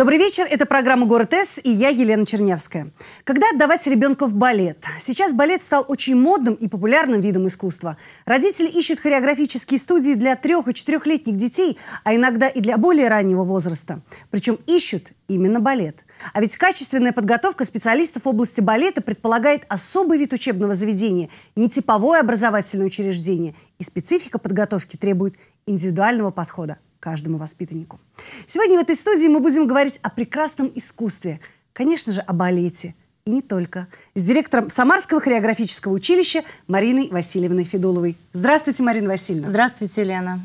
Добрый вечер, это программа «Город С» и я, Елена Черневская. Когда отдавать ребенка в балет? Сейчас балет стал очень модным и популярным видом искусства. Родители ищут хореографические студии для трех- и четырехлетних детей, а иногда и для более раннего возраста. Причем ищут именно балет. А ведь качественная подготовка специалистов в области балета предполагает особый вид учебного заведения, нетиповое образовательное учреждение, и специфика подготовки требует индивидуального подхода каждому воспитаннику. Сегодня в этой студии мы будем говорить о прекрасном искусстве, конечно же, о балете, и не только, с директором Самарского хореографического училища Мариной Васильевной Федуловой. Здравствуйте, Марина Васильевна. Здравствуйте, Елена.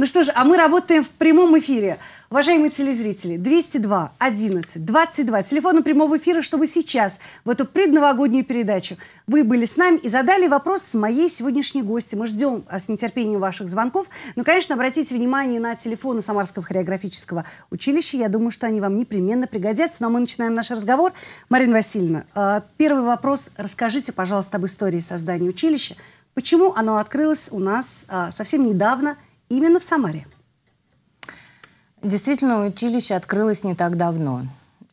Ну что ж, а мы работаем в прямом эфире. Уважаемые телезрители, 202 11 22, телефона прямого эфира, чтобы сейчас, в эту предновогоднюю передачу, вы были с нами и задали вопрос с моей сегодняшней гости. Мы ждем а, с нетерпением ваших звонков. Ну, конечно, обратите внимание на телефоны Самарского хореографического училища. Я думаю, что они вам непременно пригодятся. Но ну, а мы начинаем наш разговор. Марина Васильевна, а, первый вопрос. Расскажите, пожалуйста, об истории создания училища. Почему оно открылось у нас а, совсем недавно – именно в Самаре. Действительно, училище открылось не так давно.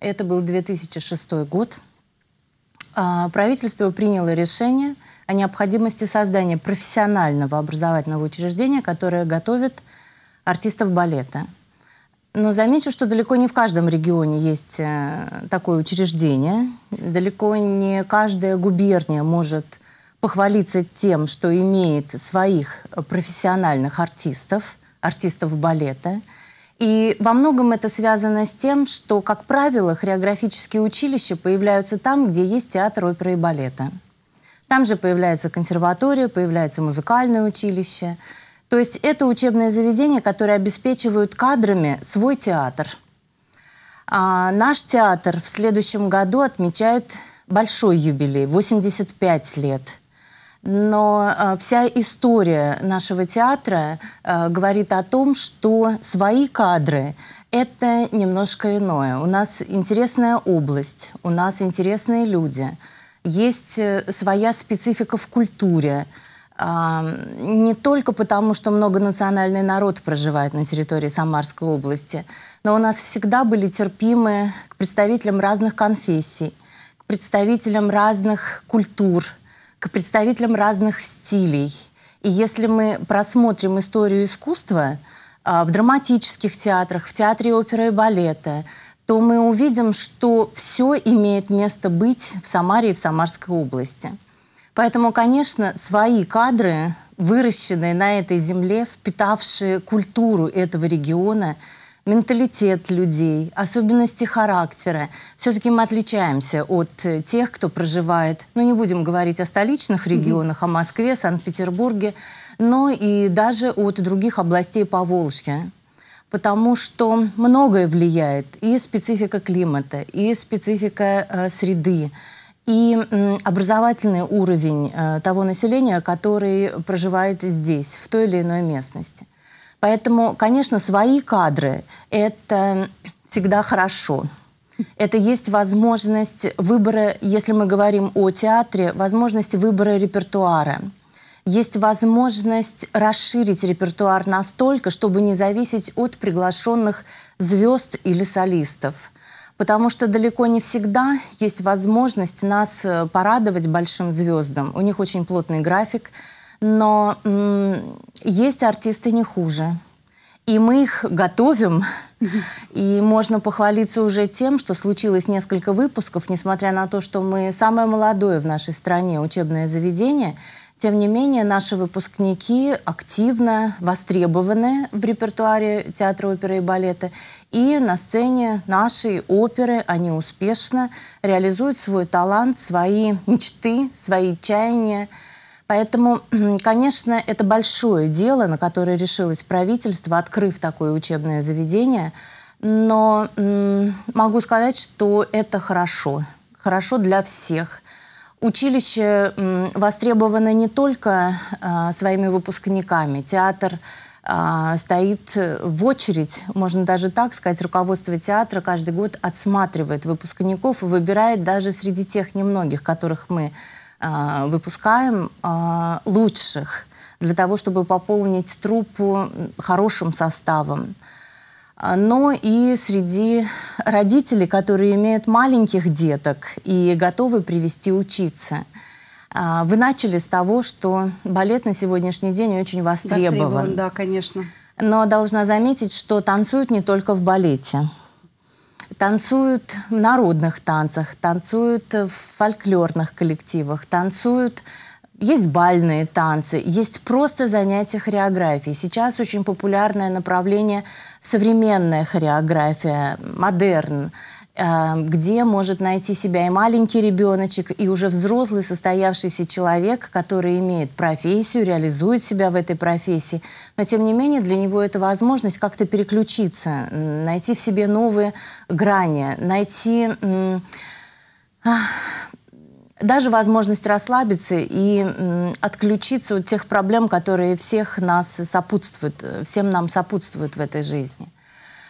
Это был 2006 год. А, правительство приняло решение о необходимости создания профессионального образовательного учреждения, которое готовит артистов балета. Но замечу, что далеко не в каждом регионе есть э, такое учреждение. Далеко не каждая губерния может похвалиться тем, что имеет своих профессиональных артистов, артистов балета. И во многом это связано с тем, что, как правило, хореографические училища появляются там, где есть театр оперы и балета. Там же появляется консерватория, появляется музыкальное училище. То есть это учебные заведения, которые обеспечивают кадрами свой театр. А наш театр в следующем году отмечает большой юбилей, 85 лет но э, вся история нашего театра э, говорит о том, что свои кадры — это немножко иное. У нас интересная область, у нас интересные люди, есть э, своя специфика в культуре, а, не только потому, что многонациональный народ проживает на территории Самарской области, но у нас всегда были терпимы к представителям разных конфессий, к представителям разных культур — к представителям разных стилей. И если мы просмотрим историю искусства э, в драматических театрах, в театре оперы и балета, то мы увидим, что все имеет место быть в Самаре и в Самарской области. Поэтому, конечно, свои кадры, выращенные на этой земле, впитавшие культуру этого региона – менталитет людей, особенности характера. Все-таки мы отличаемся от э, тех, кто проживает, ну не будем говорить о столичных регионах, о Москве, Санкт-Петербурге, но и даже от других областей Поволжья потому что многое влияет и специфика климата, и специфика э, среды, и э, образовательный уровень э, того населения, который проживает здесь, в той или иной местности. Поэтому, конечно, свои кадры – это всегда хорошо. Это есть возможность выбора, если мы говорим о театре, возможность выбора репертуара. Есть возможность расширить репертуар настолько, чтобы не зависеть от приглашенных звезд или солистов. Потому что далеко не всегда есть возможность нас э, порадовать большим звездам. У них очень плотный график – но есть артисты не хуже. И мы их готовим, и можно похвалиться уже тем, что случилось несколько выпусков, несмотря на то, что мы самое молодое в нашей стране учебное заведение, тем не менее наши выпускники активно востребованы в репертуаре театра оперы и балета, и на сцене нашей оперы они успешно реализуют свой талант, свои мечты, свои чаяния – Поэтому, конечно, это большое дело, на которое решилось правительство, открыв такое учебное заведение. Но могу сказать, что это хорошо. Хорошо для всех. Училище востребовано не только а, своими выпускниками. Театр а, стоит в очередь, можно даже так сказать, руководство театра каждый год отсматривает выпускников и выбирает даже среди тех немногих, которых мы Э, выпускаем э, лучших для того, чтобы пополнить труппу хорошим составом. Э, но и среди родителей, которые имеют маленьких деток и готовы привести учиться. Вы начали с того, что балет на сегодняшний день очень востребован. Востребован, да, конечно. Но должна заметить, что танцуют не только в балете танцуют в народных танцах, танцуют в фольклорных коллективах, танцуют есть бальные танцы, есть просто занятия хореографией. Сейчас очень популярное направление современная хореография, модерн. Эм, где может найти себя и маленький ребеночек, и уже взрослый состоявшийся человек, который имеет профессию, реализует себя в этой профессии. Но, тем не менее, для него это возможность как-то переключиться, найти в себе новые грани, найти даже возможность расслабиться и отключиться от тех проблем, которые всех нас сопутствуют, э, всем нам сопутствуют в этой жизни.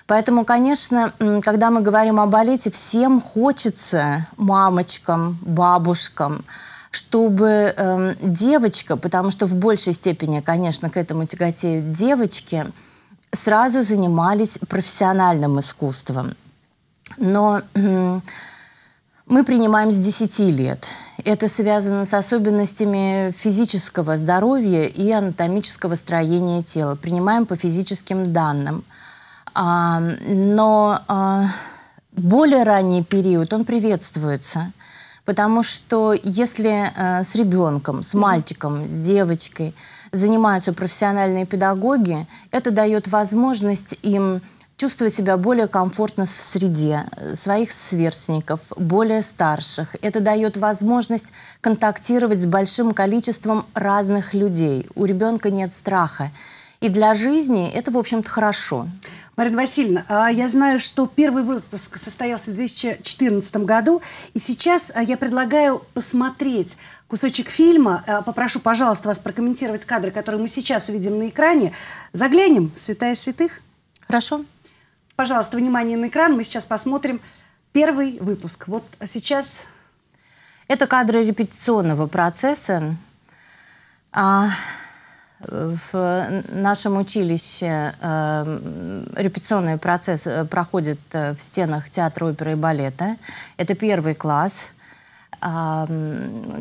Поэтому, конечно, когда мы говорим о балете, всем хочется, мамочкам, бабушкам, чтобы э, девочка, потому что в большей степени, конечно, к этому тяготеют девочки, сразу занимались профессиональным искусством. Но э, мы принимаем с 10 лет. Это связано с особенностями физического здоровья и анатомического строения тела. Принимаем по физическим данным – а, но а, более ранний период, он приветствуется. Потому что если а, с ребенком, с мальчиком, с девочкой занимаются профессиональные педагоги, это дает возможность им чувствовать себя более комфортно в среде э, своих сверстников, более старших. Это дает возможность контактировать с большим количеством разных людей. У ребенка нет страха. И для жизни это, в общем-то, хорошо. Марина Васильевна, а, я знаю, что первый выпуск состоялся в 2014 году, и сейчас а, я предлагаю посмотреть кусочек фильма. А, попрошу, пожалуйста, вас прокомментировать кадры, которые мы сейчас увидим на экране. Заглянем в «Святая святых». Хорошо. Пожалуйста, внимание на экран. Мы сейчас посмотрим первый выпуск. Вот сейчас... Это кадры репетиционного процесса. А... В нашем училище э, репетиционный процесс э, проходит э, в стенах театра оперы и балета. Это первый класс, э,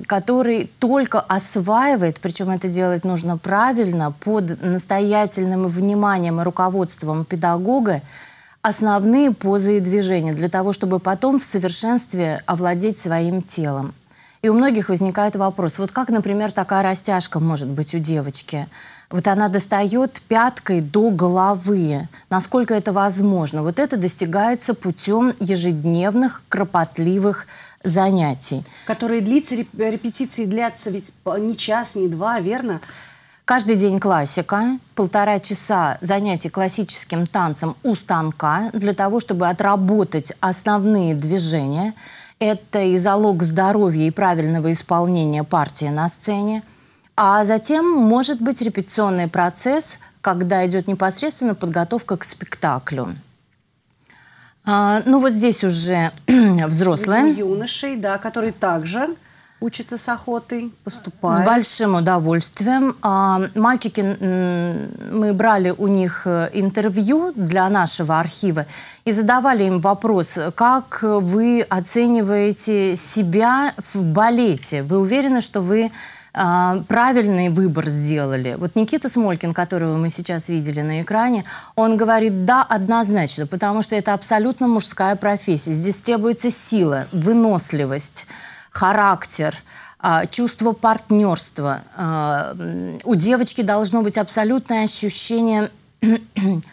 который только осваивает, причем это делать нужно правильно, под настоятельным вниманием и руководством педагога, основные позы и движения, для того, чтобы потом в совершенстве овладеть своим телом. И у многих возникает вопрос, вот как, например, такая растяжка может быть у девочки? Вот она достает пяткой до головы. Насколько это возможно? Вот это достигается путем ежедневных кропотливых занятий. Которые длится, репетиции длятся ведь не час, не два, верно? Каждый день классика, полтора часа занятий классическим танцем у станка для того, чтобы отработать основные движения – это и залог здоровья и правильного исполнения партии на сцене. А затем может быть репетиционный процесс, когда идет непосредственно подготовка к спектаклю. А, ну вот здесь уже взрослые. Юношей, да, которые также учатся с охотой, поступают? С большим удовольствием. А, мальчики, мы брали у них э, интервью для нашего архива и задавали им вопрос, как вы оцениваете себя в балете? Вы уверены, что вы а, правильный выбор сделали. Вот Никита Смолькин, которого мы сейчас видели на экране, он говорит, да, однозначно, потому что это абсолютно мужская профессия. Здесь требуется сила, выносливость характер, а, чувство партнерства. А, у девочки должно быть абсолютное ощущение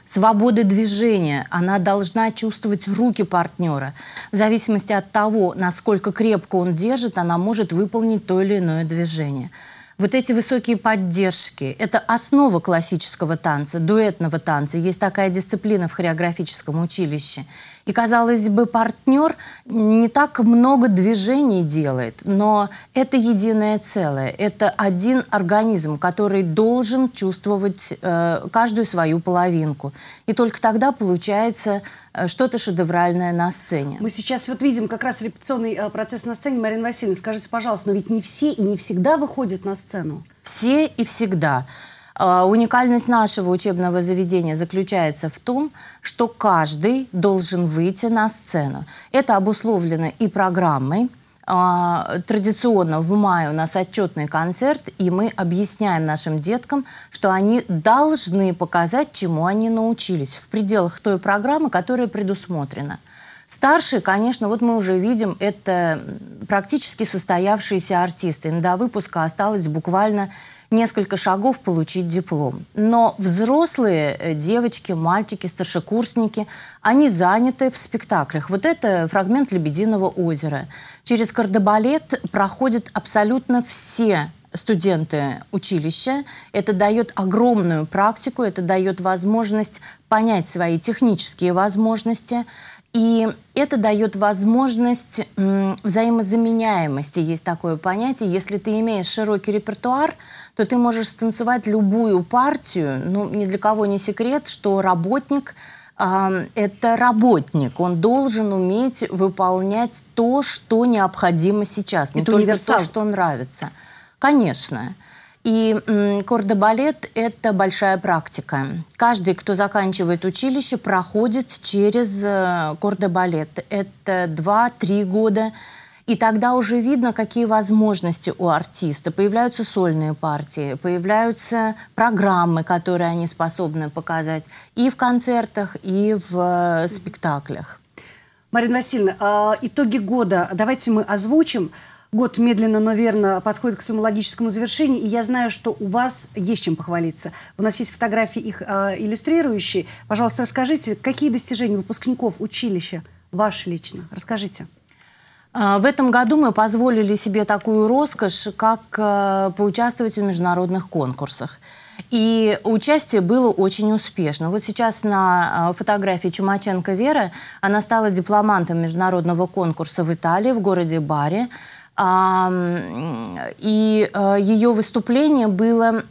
свободы движения. Она должна чувствовать руки партнера. В зависимости от того, насколько крепко он держит, она может выполнить то или иное движение. Вот эти высокие поддержки – это основа классического танца, дуэтного танца. Есть такая дисциплина в хореографическом училище – и, казалось бы, партнер не так много движений делает, но это единое целое, это один организм, который должен чувствовать э, каждую свою половинку. И только тогда получается э, что-то шедевральное на сцене. Мы сейчас вот видим как раз репетиционный э, процесс на сцене. Марина Васильевна, скажите, пожалуйста, но ведь не все и не всегда выходят на сцену. Все и всегда. А, уникальность нашего учебного заведения заключается в том, что каждый должен выйти на сцену. Это обусловлено и программой, а, традиционно в мае у нас отчетный концерт, и мы объясняем нашим деткам, что они должны показать, чему они научились в пределах той программы, которая предусмотрена. Старшие, конечно, вот мы уже видим, это практически состоявшиеся артисты. Им до выпуска осталось буквально несколько шагов получить диплом. Но взрослые э, девочки, мальчики, старшекурсники, они заняты в спектаклях. Вот это фрагмент «Лебединого озера». Через кардебалет проходят абсолютно все студенты училища. Это дает огромную практику, это дает возможность понять свои технические возможности. И это дает возможность взаимозаменяемости, есть такое понятие. Если ты имеешь широкий репертуар, то ты можешь станцевать любую партию. Ну, ни для кого не секрет, что работник э, – это работник. Он должен уметь выполнять то, что необходимо сейчас. Не это только универсал. то, что нравится. Конечно. Конечно. И кордобалет – это большая практика. Каждый, кто заканчивает училище, проходит через э, кордобалет. Это 2-3 года. И тогда уже видно, какие возможности у артиста. Появляются сольные партии, появляются программы, которые они способны показать и в концертах, и в э, спектаклях. Марина Васильевна, а итоги года давайте мы озвучим год медленно, но верно подходит к своему логическому завершению, и я знаю, что у вас есть чем похвалиться. У нас есть фотографии их э, иллюстрирующие. Пожалуйста, расскажите, какие достижения выпускников училища ваши лично? Расскажите. А, в этом году мы позволили себе такую роскошь, как а, поучаствовать в международных конкурсах. И участие было очень успешно. Вот сейчас на фотографии Чумаченко Вера, она стала дипломантом международного конкурса в Италии, в городе Баре. И э, ее выступление было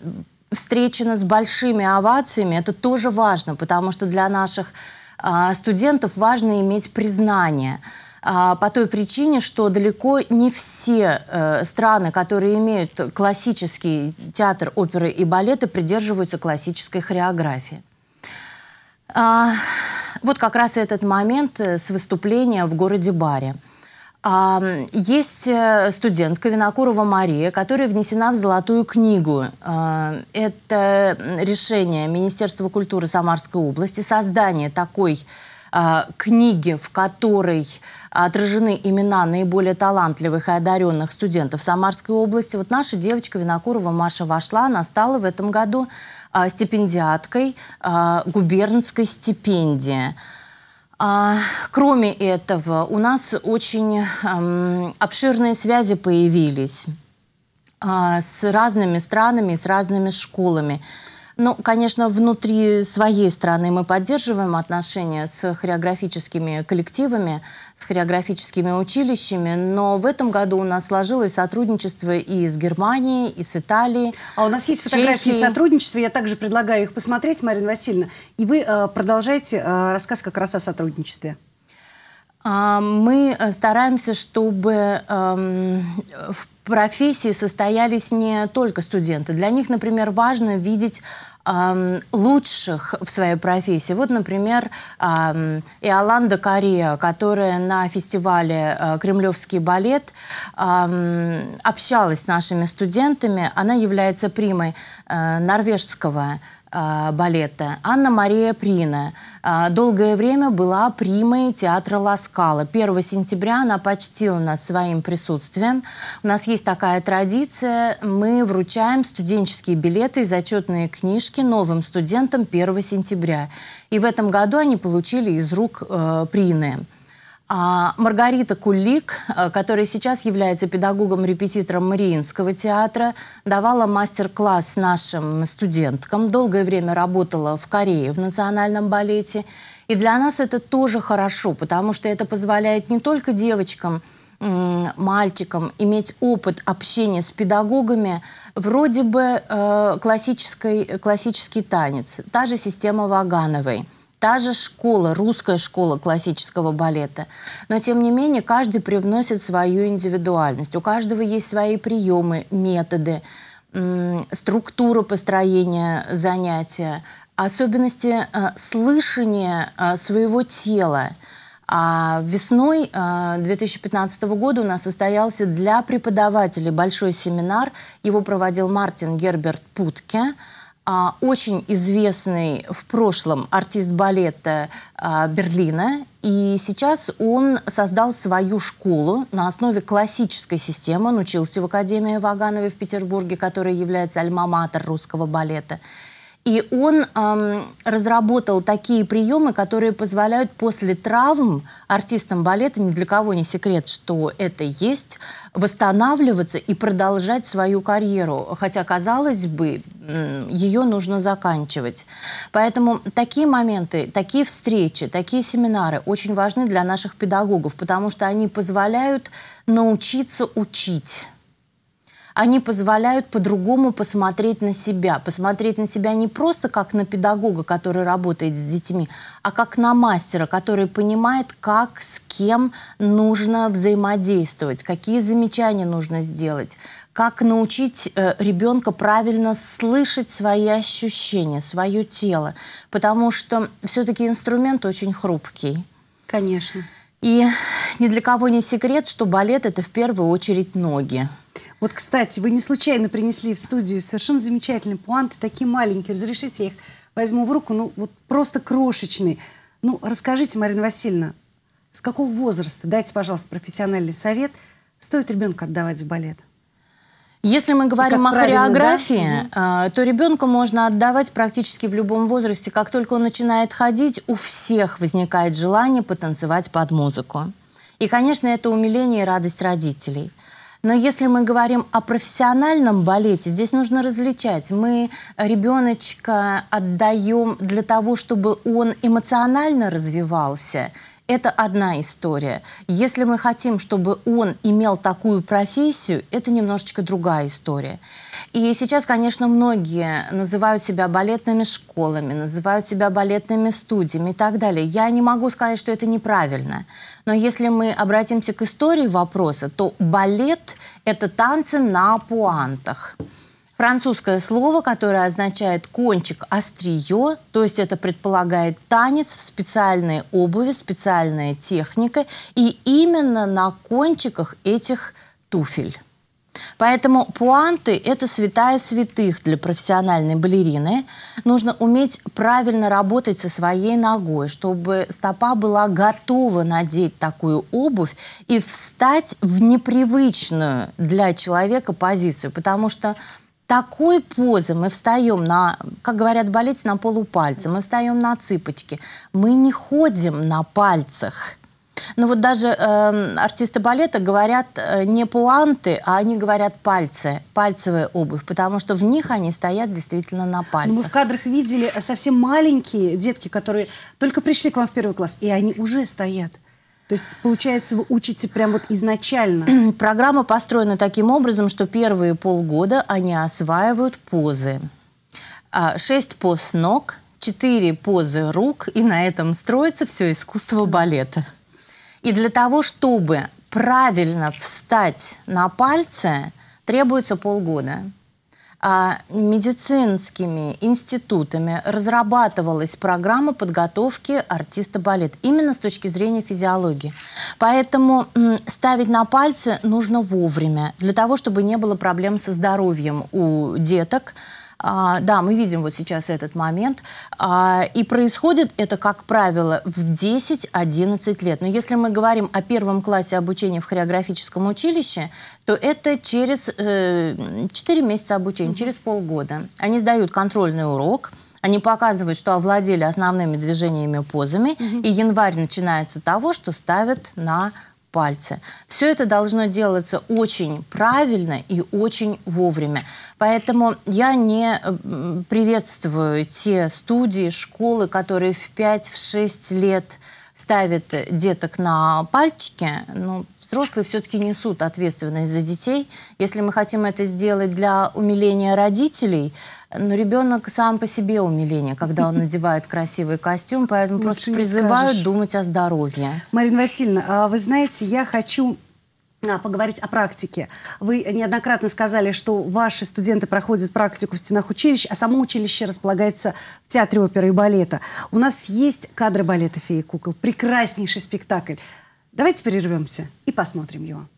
встречено с большими овациями. Это тоже важно, потому что для наших а, студентов важно иметь признание а, по той причине, что далеко не все э, страны, которые имеют классический театр оперы и балета, придерживаются классической хореографии. А, вот как раз этот момент э, с выступления в городе Баре. Есть э, студентка Винокурова Мария, которая внесена в «Золотую книгу». А, это решение Министерства культуры Самарской области, создание такой а, книги, в которой отражены имена наиболее талантливых и одаренных студентов Самарской области. Вот наша девочка Винокурова Маша вошла, она стала в этом году а, стипендиаткой губернской стипендии. А, кроме этого, у нас очень эм, обширные связи появились а, с разными странами, с разными школами. Ну, конечно, внутри своей страны мы поддерживаем отношения с хореографическими коллективами, с хореографическими училищами, но в этом году у нас сложилось сотрудничество и с Германией, и с Италией. А у нас есть фотографии Чехии. сотрудничества, я также предлагаю их посмотреть, Марина Васильевна. И вы э, продолжаете э, рассказ как раз о сотрудничестве. А, мы э, стараемся, чтобы эм, в профессии состоялись не только студенты. Для них, например, важно видеть эм, лучших в своей профессии. Вот, например, эм, Иоланда Корея, которая на фестивале э, «Кремлевский балет» общалась с нашими студентами. Она является примой э, норвежского Э, балета. Анна-Мария Прина э, долгое время была примой театра Ласкала. 1 сентября она почтила нас своим присутствием. У нас есть такая традиция. Мы вручаем студенческие билеты и зачетные книжки новым студентам 1 сентября. И в этом году они получили из рук э, Прины. А, Маргарита Кулик, э, которая сейчас является педагогом-репетитором Мариинского театра, давала мастер-класс нашим студенткам, долгое время работала в Корее в национальном балете. И для нас это тоже хорошо, потому что это позволяет не только девочкам, мальчикам иметь опыт общения с педагогами, вроде бы э, классический танец, та же система Вагановой – та же школа, русская школа классического балета. Но, тем не менее, каждый привносит свою индивидуальность. У каждого есть свои приемы, методы, структура построения занятия, особенности э, слышания э, своего тела. А весной 2015 э, года у нас состоялся для преподавателей большой семинар. Его проводил Мартин Герберт Путке – а, очень известный в прошлом артист балета а, Берлина. И сейчас он создал свою школу на основе классической системы. Он учился в Академии Вагановой в Петербурге, которая является альма-матер русского балета. И он эм, разработал такие приемы, которые позволяют после травм артистам балета, ни для кого не секрет, что это есть, восстанавливаться и продолжать свою карьеру. Хотя, казалось бы, ее нужно заканчивать. Поэтому такие моменты, такие встречи, такие семинары очень важны для наших педагогов, потому что они позволяют научиться учить они позволяют по-другому посмотреть на себя. Посмотреть на себя не просто как на педагога, который работает с детьми, а как на мастера, который понимает, как с кем нужно взаимодействовать, какие замечания нужно сделать, как научить э, ребенка правильно слышать свои ощущения, свое тело. Потому что все-таки инструмент очень хрупкий. Конечно. И ни для кого не секрет, что балет это в первую очередь ноги. Вот, кстати, вы не случайно принесли в студию совершенно замечательные пуанты, такие маленькие. Разрешите, я их возьму в руку, ну, вот просто крошечные. Ну, расскажите, Марина Васильевна, с какого возраста, дайте, пожалуйста, профессиональный совет, стоит ребенка отдавать в балет? Если мы говорим о хореографии, да? то ребенка можно отдавать практически в любом возрасте. Как только он начинает ходить, у всех возникает желание потанцевать под музыку. И, конечно, это умиление и радость родителей – но если мы говорим о профессиональном балете, здесь нужно различать. Мы ребеночка отдаем для того, чтобы он эмоционально развивался – это одна история. Если мы хотим, чтобы он имел такую профессию, это немножечко другая история. И сейчас, конечно, многие называют себя балетными школами, называют себя балетными студиями и так далее. Я не могу сказать, что это неправильно. Но если мы обратимся к истории вопроса, то балет – это танцы на пуантах. Французское слово, которое означает кончик, острие, то есть это предполагает танец в специальной обуви, специальная техника, и именно на кончиках этих туфель. Поэтому пуанты – это святая святых для профессиональной балерины. Нужно уметь правильно работать со своей ногой, чтобы стопа была готова надеть такую обувь и встать в непривычную для человека позицию. Потому что такой позы мы встаем на, как говорят болеть, на полупальце, мы встаем на цыпочки, мы не ходим на пальцах. Ну вот даже э, артисты балета говорят э, не пуанты, а они говорят пальцы, пальцевая обувь, потому что в них они стоят действительно на пальцах. Ну, мы в кадрах видели совсем маленькие детки, которые только пришли к вам в первый класс, и они уже стоят то есть, получается, вы учите прям вот изначально? Программа построена таким образом, что первые полгода они осваивают позы. А, шесть поз ног, четыре позы рук, и на этом строится все искусство балета. И для того, чтобы правильно встать на пальцы, требуется полгода. А, медицинскими институтами разрабатывалась программа подготовки артиста балет именно с точки зрения физиологии. Поэтому ставить на пальцы нужно вовремя, для того, чтобы не было проблем со здоровьем у деток, а, да, мы видим вот сейчас этот момент. А, и происходит это, как правило, в 10-11 лет. Но если мы говорим о первом классе обучения в хореографическом училище, то это через э, 4 месяца обучения, через полгода. Они сдают контрольный урок, они показывают, что овладели основными движениями позами, mm -hmm. и январь начинается того, что ставят на пальцы. Все это должно делаться очень правильно и очень вовремя. Поэтому я не приветствую те студии, школы, которые в 5-6 лет ставят деток на пальчики, ну, взрослые все-таки несут ответственность за детей. Если мы хотим это сделать для умиления родителей, но ну, ребенок сам по себе умиление, когда он надевает красивый костюм, поэтому Лучше ну, просто призываю скажешь. думать о здоровье. Марина Васильевна, а вы знаете, я хочу а, поговорить о практике. Вы неоднократно сказали, что ваши студенты проходят практику в стенах училищ, а само училище располагается в Театре оперы и балета. У нас есть кадры балета «Феи кукол», прекраснейший спектакль. Давайте перервемся и посмотрим его.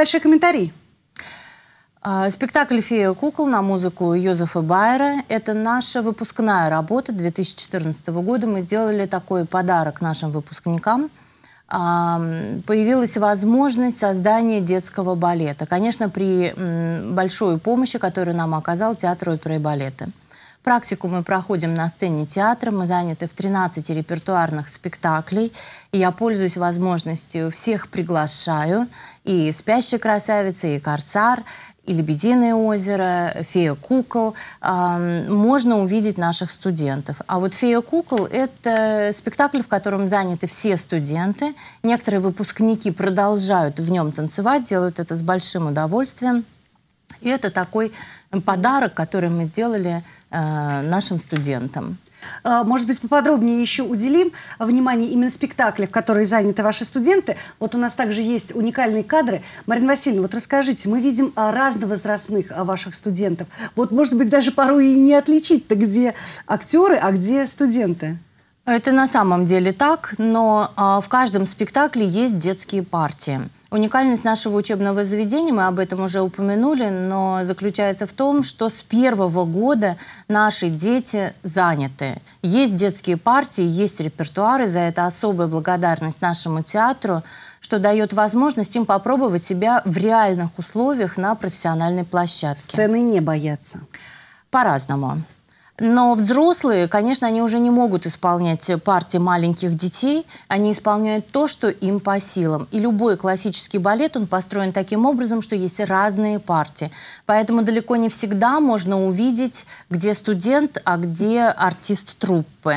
небольшой комментарий. А, спектакль «Фея кукол» на музыку Йозефа Байера – это наша выпускная работа 2014 года. Мы сделали такой подарок нашим выпускникам. А, появилась возможность создания детского балета. Конечно, при большой помощи, которую нам оказал Театр оперы и балета. Практику мы проходим на сцене театра, мы заняты в 13 репертуарных спектаклей, и я пользуюсь возможностью, всех приглашаю, и «Спящая красавица», и «Корсар», и «Лебединое озеро», «Фея кукол» можно увидеть наших студентов. А вот «Фея кукол» — это спектакль, в котором заняты все студенты. Некоторые выпускники продолжают в нем танцевать, делают это с большим удовольствием. И это такой подарок, который мы сделали Э, нашим студентам. Э, может быть, поподробнее еще уделим внимание именно спектаклям, которые заняты ваши студенты. Вот у нас также есть уникальные кадры. Марина Васильевна, вот расскажите, мы видим э, разновозрастных ваших студентов. Вот, может быть, даже порой и не отличить-то, где актеры, а где студенты. Это на самом деле так, но а, в каждом спектакле есть детские партии. Уникальность нашего учебного заведения, мы об этом уже упомянули, но заключается в том, что с первого года наши дети заняты. Есть детские партии, есть репертуары, за это особая благодарность нашему театру, что дает возможность им попробовать себя в реальных условиях на профессиональной площадке. Сцены не боятся. По-разному. Но взрослые, конечно, они уже не могут исполнять партии маленьких детей. Они исполняют то, что им по силам. И любой классический балет, он построен таким образом, что есть разные партии. Поэтому далеко не всегда можно увидеть, где студент, а где артист труппы.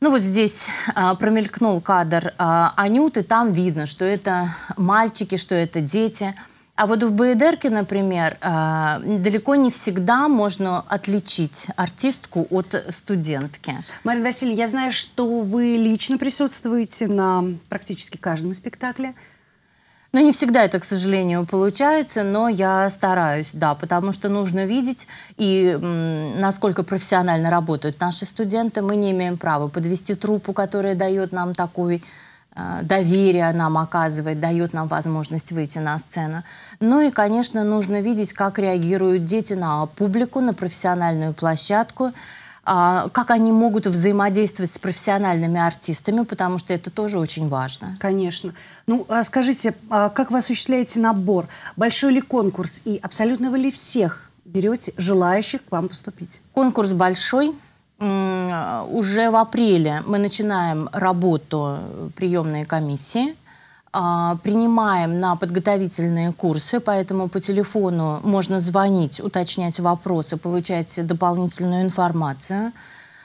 Ну вот здесь а, промелькнул кадр а, Анюты, там видно, что это мальчики, что это дети – а вот в Баедерке, например, а, далеко не всегда можно отличить артистку от студентки. Марина Васильевна, я знаю, что вы лично присутствуете на практически каждом спектакле. Ну не всегда это, к сожалению, получается, но я стараюсь, да, потому что нужно видеть и насколько профессионально работают наши студенты. Мы не имеем права подвести трупу, которая дает нам такой Э, доверие нам оказывает, дает нам возможность выйти на сцену. Ну и, конечно, нужно видеть, как реагируют дети на публику, на профессиональную площадку, а, как они могут взаимодействовать с профессиональными артистами, потому что это тоже очень важно. Конечно. Ну, а скажите, а как вы осуществляете набор? Большой ли конкурс и абсолютно вы ли всех берете желающих к вам поступить? Конкурс большой – уже в апреле мы начинаем работу приемной комиссии а, принимаем на подготовительные курсы, поэтому по телефону можно звонить, уточнять вопросы, получать дополнительную информацию.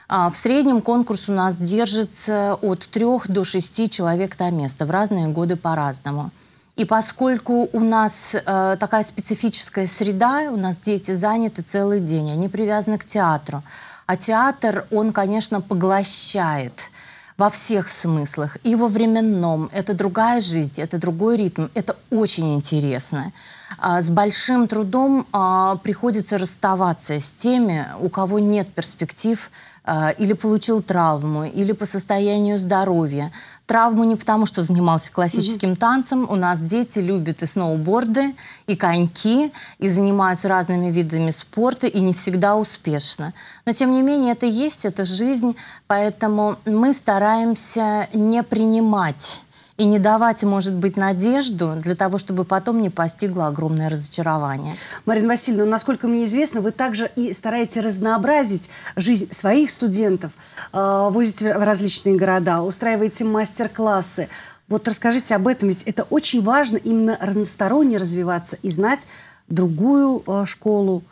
А, в среднем конкурс у нас держится от трех до шести человек на место, в разные годы по-разному. И поскольку у нас э, такая специфическая среда, у нас дети заняты целый день, они привязаны к театру, а театр, он, конечно, поглощает во всех смыслах. И во временном. Это другая жизнь, это другой ритм. Это очень интересно. А с большим трудом а, приходится расставаться с теми, у кого нет перспектив а, или получил травму, или по состоянию здоровья. Травму не потому, что занимался классическим mm-hmm. танцем. У нас дети любят и сноуборды, и коньки, и занимаются разными видами спорта, и не всегда успешно. Но, тем не менее, это есть, это жизнь, поэтому мы стараемся не принимать и не давать, может быть, надежду для того, чтобы потом не постигло огромное разочарование. Марина Васильевна, ну, насколько мне известно, вы также и стараетесь разнообразить жизнь своих студентов, э, возите в различные города, устраиваете мастер-классы. Вот расскажите об этом, ведь это очень важно именно разносторонне развиваться и знать другую э, школу,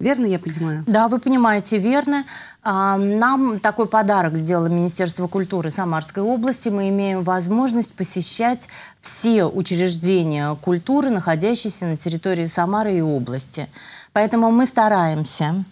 Верно я понимаю? Да, вы понимаете, верно. А, нам такой подарок сделало Министерство культуры Самарской области. Мы имеем возможность посещать все учреждения культуры, находящиеся на территории Самары и области. Поэтому мы стараемся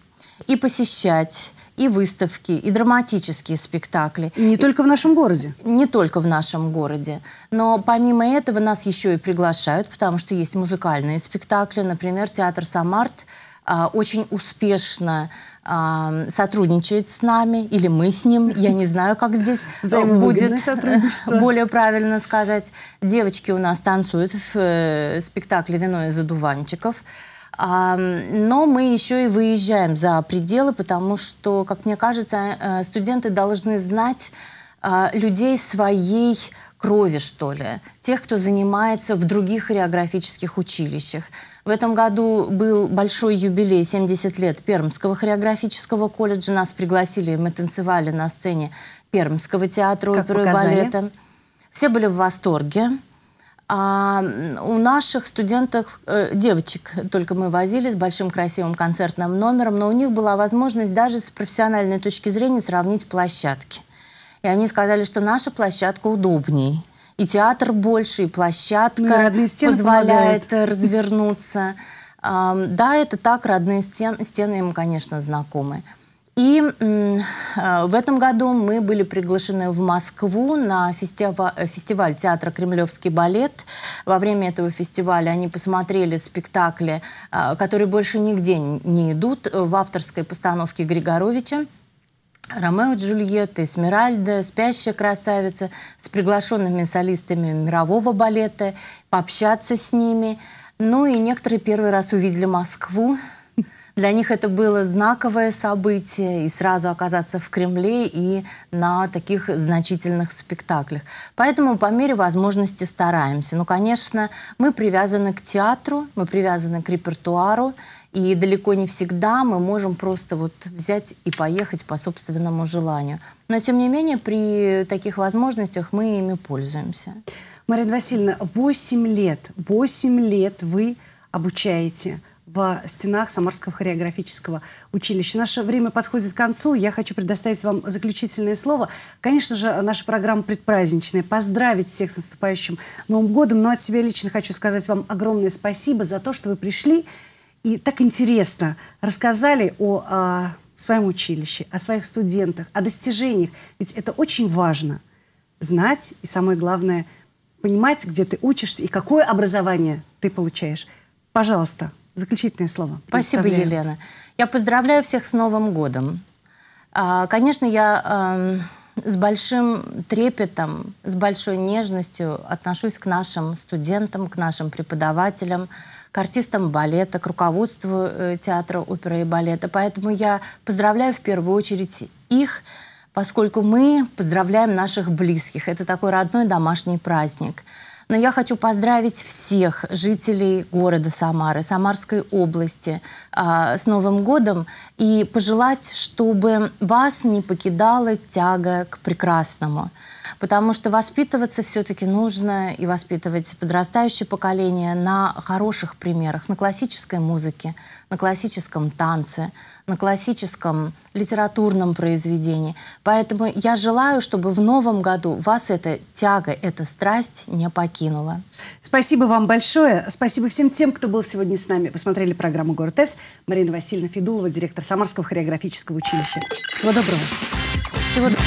и посещать и выставки, и драматические спектакли. И не только в нашем городе. Не только в нашем городе. Но помимо этого нас еще и приглашают, потому что есть музыкальные спектакли. Например, театр «Самарт» А, очень успешно а, сотрудничает с нами, или мы с ним, я не знаю, как здесь будет более правильно сказать. Девочки у нас танцуют в э, спектакле «Вино из одуванчиков». А, но мы еще и выезжаем за пределы, потому что, как мне кажется, э, студенты должны знать людей своей крови, что ли, тех, кто занимается в других хореографических училищах. В этом году был большой юбилей, 70 лет Пермского хореографического колледжа. Нас пригласили, мы танцевали на сцене Пермского театра как оперы и балета. Все были в восторге. А у наших студентов, э, девочек, только мы возили с большим красивым концертным номером, но у них была возможность даже с профессиональной точки зрения сравнить площадки. И они сказали, что наша площадка удобней. И театр больше, и площадка и позволяет помогает. развернуться. Да, это так, родные стены, стены им, конечно, знакомы. И а, в этом году мы были приглашены в Москву на фестива фестиваль театра «Кремлевский балет». Во время этого фестиваля они посмотрели спектакли, а, которые больше нигде не идут, в авторской постановке Григоровича. Ромео и Джульетта, Эсмеральда, Спящая красавица, с приглашенными солистами мирового балета, пообщаться с ними. Ну и некоторые первый раз увидели Москву. Для них это было знаковое событие, и сразу оказаться в Кремле и на таких значительных спектаклях. Поэтому по мере возможности стараемся. Ну, конечно, мы привязаны к театру, мы привязаны к репертуару, и далеко не всегда мы можем просто вот взять и поехать по собственному желанию. Но, тем не менее, при таких возможностях мы ими пользуемся. Марина Васильевна, 8 лет, 8 лет вы обучаете в стенах Самарского хореографического училища. Наше время подходит к концу. Я хочу предоставить вам заключительное слово. Конечно же, наша программа предпраздничная. Поздравить всех с наступающим Новым годом. Но ну, от а себя лично хочу сказать вам огромное спасибо за то, что вы пришли и так интересно рассказали о, о а, своем училище, о своих студентах, о достижениях. Ведь это очень важно знать и, самое главное, понимать, где ты учишься и какое образование ты получаешь. Пожалуйста, заключительное слово. Спасибо, Елена. Я поздравляю всех с Новым годом. А, конечно, я эм, с большим трепетом, с большой нежностью отношусь к нашим студентам, к нашим преподавателям, к артистам балета, к руководству э, театра оперы и балета. Поэтому я поздравляю в первую очередь их, поскольку мы поздравляем наших близких. Это такой родной домашний праздник. Но я хочу поздравить всех жителей города Самары, Самарской области э, с Новым годом и пожелать, чтобы вас не покидала тяга к прекрасному потому что воспитываться все-таки нужно и воспитывать подрастающее поколение на хороших примерах, на классической музыке, на классическом танце, на классическом литературном произведении. Поэтому я желаю, чтобы в новом году вас эта тяга, эта страсть не покинула. Спасибо вам большое. Спасибо всем тем, кто был сегодня с нами. Посмотрели программу «Город С». Марина Васильевна Федулова, директор Самарского хореографического училища. Всего доброго. Всего доброго.